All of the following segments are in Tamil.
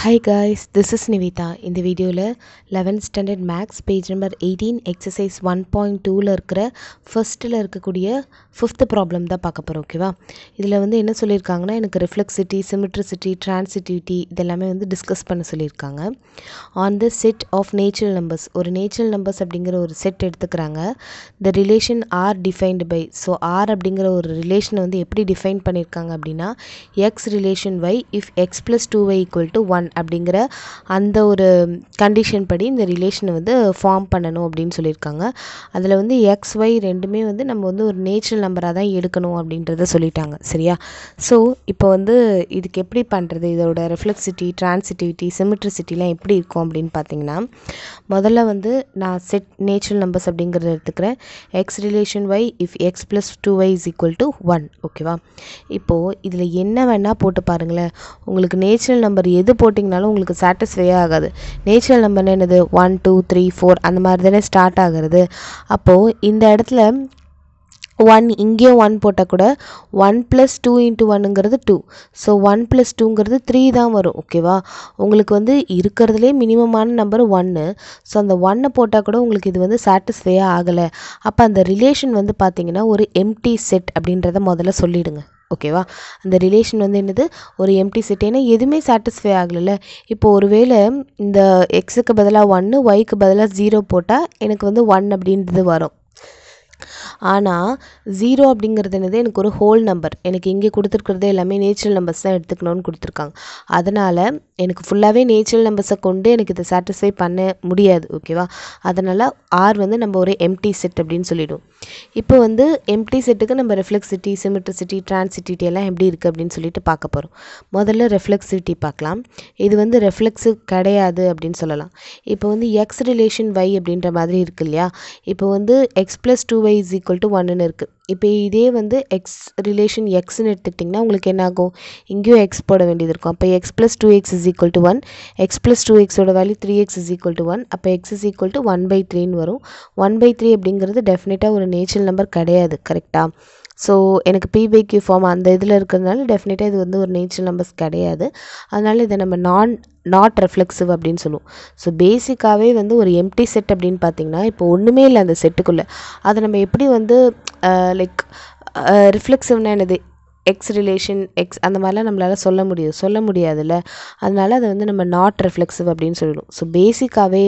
high guys this is Nivitha இந்த வீடியோவில் eleventh standard maths page number eighteen exercise one point டூவில் இருக்கிற ஃபஸ்ட்டில் இருக்கக்கூடிய ஃபிஃப்த் ப்ராப்ளம் தான் பார்க்க போகிறோம் ஓகேவா இதில் வந்து என்ன சொல்லியிருக்காங்கன்னா எனக்கு ரிஃப்ளெக்சிட்டி சிமிட்ரிசிட்டி டிரான்சிட்டிவிட்டி இதெல்லாமே வந்து டிஸ்கஸ் பண்ண சொல்லியிருக்காங்க on the set of natural numbers ஒரு நேச்சுரல் நம்பர்ஸ் அப்படிங்கிற ஒரு செட் எடுத்துக்கிறாங்க the relation R defined by so R அப்படிங்கிற ஒரு ரிலேஷனை வந்து எப்படி டிஃபைன் பண்ணியிருக்காங்க அப்படின்னா x relation y if x plus two y equal to one one அப்படிங்கிற அந்த ஒரு கண்டிஷன் படி இந்த ரிலேஷனை வந்து ஃபார்ம் பண்ணணும் அப்படின்னு சொல்லியிருக்காங்க அதில் வந்து எக்ஸ் ஒய் ரெண்டுமே வந்து நம்ம வந்து ஒரு நேச்சுரல் நம்பராக தான் எடுக்கணும் அப்படின்றத சொல்லிட்டாங்க சரியா ஸோ இப்போ வந்து இதுக்கு எப்படி பண்ணுறது இதோட ரெஃப்ளெக்சிட்டி டிரான்சிட்டிவிட்டி சிமெட்ரிசிட்டிலாம் எப்படி இருக்கும் அப்படின்னு பார்த்தீங்கன்னா முதல்ல வந்து நான் செட் நேச்சுரல் நம்பர்ஸ் அப்படிங்கிறத எடுத்துக்கிறேன் x relation y if x plus two y is equal to one ஓகேவா இப்போது இதில் என்ன வேணால் போட்டு பாருங்களேன் உங்களுக்கு நேச்சுரல் நம்பர் எது போட்டு போட்டிங்கனாலும் உங்களுக்கு சாட்டிஸ்ஃபையே ஆகாது நேச்சுரல் நம்பர் என்னது ஒன் டூ த்ரீ ஃபோர் அந்த மாதிரி தானே ஸ்டார்ட் ஆகிறது அப்போது இந்த இடத்துல ஒன் இங்கேயும் ஒன் போட்டால் கூட ஒன் ப்ளஸ் டூ இன்ட்டு ஒன்னுங்கிறது டூ ஸோ ஒன் ப்ளஸ் டூங்கிறது த்ரீ தான் வரும் ஓகேவா உங்களுக்கு வந்து இருக்கிறதுலே மினிமமான நம்பர் ஒன்று ஸோ அந்த ஒன்னை போட்டால் கூட உங்களுக்கு இது வந்து சாட்டிஸ்ஃபையாக ஆகலை அப்போ அந்த ரிலேஷன் வந்து பார்த்திங்கன்னா ஒரு எம்டி செட் அப்படின்றத முதல்ல சொல்லிவிடுங்க ஓகேவா அந்த ரிலேஷன் வந்து என்னது ஒரு எம்டி செட் ஏன்னா எதுவுமே சாட்டிஸ்ஃபை ஆகலைல்ல இப்போ ஒருவேளை இந்த எக்ஸுக்கு பதிலாக ஒன்று ஒய்க்கு பதிலாக ஜீரோ போட்டால் எனக்கு வந்து ஒன் அப்படின்றது வரும் ஆனால் ஜீரோ அப்படிங்கிறது என்னது எனக்கு ஒரு ஹோல் நம்பர் எனக்கு இங்கே கொடுத்துருக்கிறது எல்லாமே நேச்சுரல் நம்பர்ஸ் தான் எடுத்துக்கணும்னு கொடுத்துருக்காங்க அதனால் எனக்கு ஃபுல்லாகவே நேச்சுரல் நம்பர்ஸை கொண்டு எனக்கு இதை சாட்டிஸ்ஃபை பண்ண முடியாது ஓகேவா அதனால் ஆர் வந்து நம்ம ஒரு எம்டி செட் அப்படின்னு சொல்லிவிடும் இப்போ வந்து எம்டி செட்டுக்கு நம்ம ரெஃப்ளெக்சிட்டி சிமெட்ரிசிட்டி ட்ரான்சிட்டி எல்லாம் எப்படி இருக்குது அப்படின்னு சொல்லிட்டு பார்க்க போகிறோம் முதல்ல ரெஃப்ளெக்ஸிட்டி பார்க்கலாம் இது வந்து ரெஃப்ளெக்ஸு கிடையாது அப்படின்னு சொல்லலாம் இப்போ வந்து எக்ஸ் ரிலேஷன் வை அப்படின்ற மாதிரி இருக்கு இல்லையா இப்போ வந்து x plus two y is equal to ஒன்னு இருக்குது இப்போ இதே வந்து எக்ஸ் ரிலேஷன் எக்ஸ்ன்னு எடுத்துக்கிட்டிங்கன்னா உங்களுக்கு என்ன ஆகும் இங்கேயும் எக்ஸ் போட வேண்டியது இருக்கும் அப்போ x plus two x is equal to one x plus two எக்ஸோட value three x is equal to one அப்போ x is equal to one by த்ரீன்னு வரும் ஒன் பை த்ரீ அப்படிங்கிறது டெஃபினட்டாக ஒரு நேச்சுரல் நம்பர் கிடையாது கரெக்டாக ஸோ எனக்கு பிபிக்யூ ஃபார்ம் அந்த இதில் இருக்கிறதுனால டெஃபினட்டாக இது வந்து ஒரு நேச்சுரல் நம்பர்ஸ் கிடையாது அதனால் இதை நம்ம நான் நாட் ரெஃப்ளெக்சிவ் அப்படின்னு சொல்லுவோம் ஸோ பேசிக்காகவே வந்து ஒரு எம்டி செட் அப்படின்னு பார்த்தீங்கன்னா இப்போ ஒன்றுமே இல்லை அந்த செட்டுக்குள்ளே அதை நம்ம எப்படி வந்து லைக் ரிஃப்ளெக்சிவ்னா என்னது எக்ஸ் ரிலேஷன் எக்ஸ் அந்த மாதிரிலாம் நம்மளால் சொல்ல முடியும் சொல்ல முடியாதுல்ல அதனால் அதை வந்து நம்ம நாட் ரெஃப்ளெக்ஸிவ் அப்படின்னு சொல்லிடும் ஸோ பேசிக்காகவே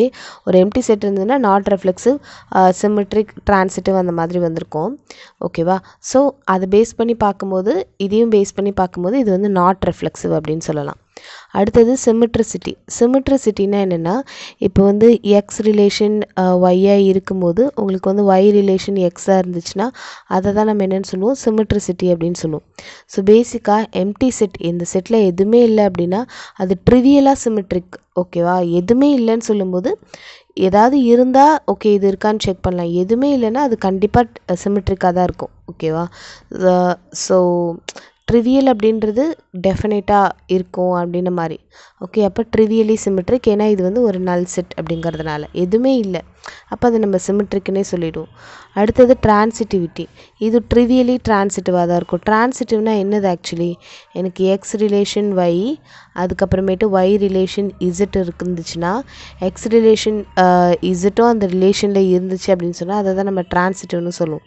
ஒரு எம்டி செட் இருந்ததுன்னா நாட் ரெஃப்ளெக்ஸிவ் சிமெட்ரிக் ட்ரான்சிட்டிவ் அந்த மாதிரி வந்திருக்கும் ஓகேவா ஸோ அதை பேஸ் பண்ணி பார்க்கும்போது இதையும் பேஸ் பண்ணி பார்க்கும்போது இது வந்து நாட் ரெஃப்ளெக்ஸிவ் அப்படின்னு சொல்லலாம் அடுத்தது சிமிட்ரிசிட்டி சிமிட்ரிசிட்டினா என்னென்னா இப்போ வந்து எக்ஸ் ரிலேஷன் ஒய்யாக இருக்கும்போது உங்களுக்கு வந்து ஒய் ரிலேஷன் எக்ஸாக இருந்துச்சுன்னா அதை தான் நம்ம என்னென்னு சொல்லுவோம் சிமிட்ரிசிட்டி அப்படின்னு சொல்லுவோம் ஸோ பேசிக்காக எம்டி செட் இந்த செட்டில் எதுவுமே இல்லை அப்படின்னா அது ட்ரிவியலாக சிமிட்ரிக் ஓகேவா எதுவுமே இல்லைன்னு சொல்லும்போது ஏதாவது இருந்தால் ஓகே இது இருக்கான்னு செக் பண்ணலாம் எதுவுமே இல்லைன்னா அது கண்டிப்பாக சிமெட்ரிக்காக தான் இருக்கும் ஓகேவா ஸோ ட்ரிவியல் அப்படின்றது டெஃபனெட்டாக இருக்கும் அப்படின்ன மாதிரி ஓகே அப்போ ட்ரிவியலி சிம்மெட்ரிக் ஏன்னா இது வந்து ஒரு நல் செட் அப்படிங்கிறதுனால எதுவுமே இல்லை அப்போ அதை நம்ம சிமிட்ரிக்குன்னே சொல்லிவிடுவோம் அடுத்தது ட்ரான்சிட்டிவிட்டி இது ட்ரிவியலி ட்ரான்சிட்டிவாக தான் இருக்கும் ட்ரான்சிட்டிவ்னா என்னது ஆக்சுவலி எனக்கு எக்ஸ் ரிலேஷன் ஒய் அதுக்கப்புறமேட்டு ஒய் ரிலேஷன் இசட் இருந்துச்சுன்னா எக்ஸ் ரிலேஷன் இசட்டும் அந்த ரிலேஷனில் இருந்துச்சு அப்படின்னு சொன்னால் அதை தான் நம்ம ட்ரான்சிட்டிவ்னு சொல்லுவோம்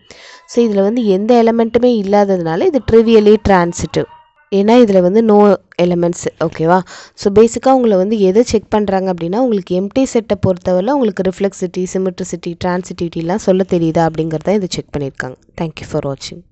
ஸோ இதில் வந்து எந்த எலமெண்ட்டுமே இல்லாததுனால இது ட்ரிவியலி ட்ரான்சிட்டிவ் ஏன்னா இதில் வந்து நோ எலமெண்ட்ஸ் ஓகேவா ஸோ பேசிக்காக உங்களை வந்து எதை செக் பண்ணுறாங்க அப்படின்னா உங்களுக்கு எம்டி செட்டை பொறுத்தவரை உங்களுக்கு ரிஃப்ளெக்சிட்டி சிமிட்ரிசிட்டி டிரான்சிட்டிவிட்டிலாம் சொல்ல தெரியுதா அப்படிங்கிறத இதை செக் பண்ணியிருக்காங்க தேங்க்யூ ஃபார் வாட்சிங்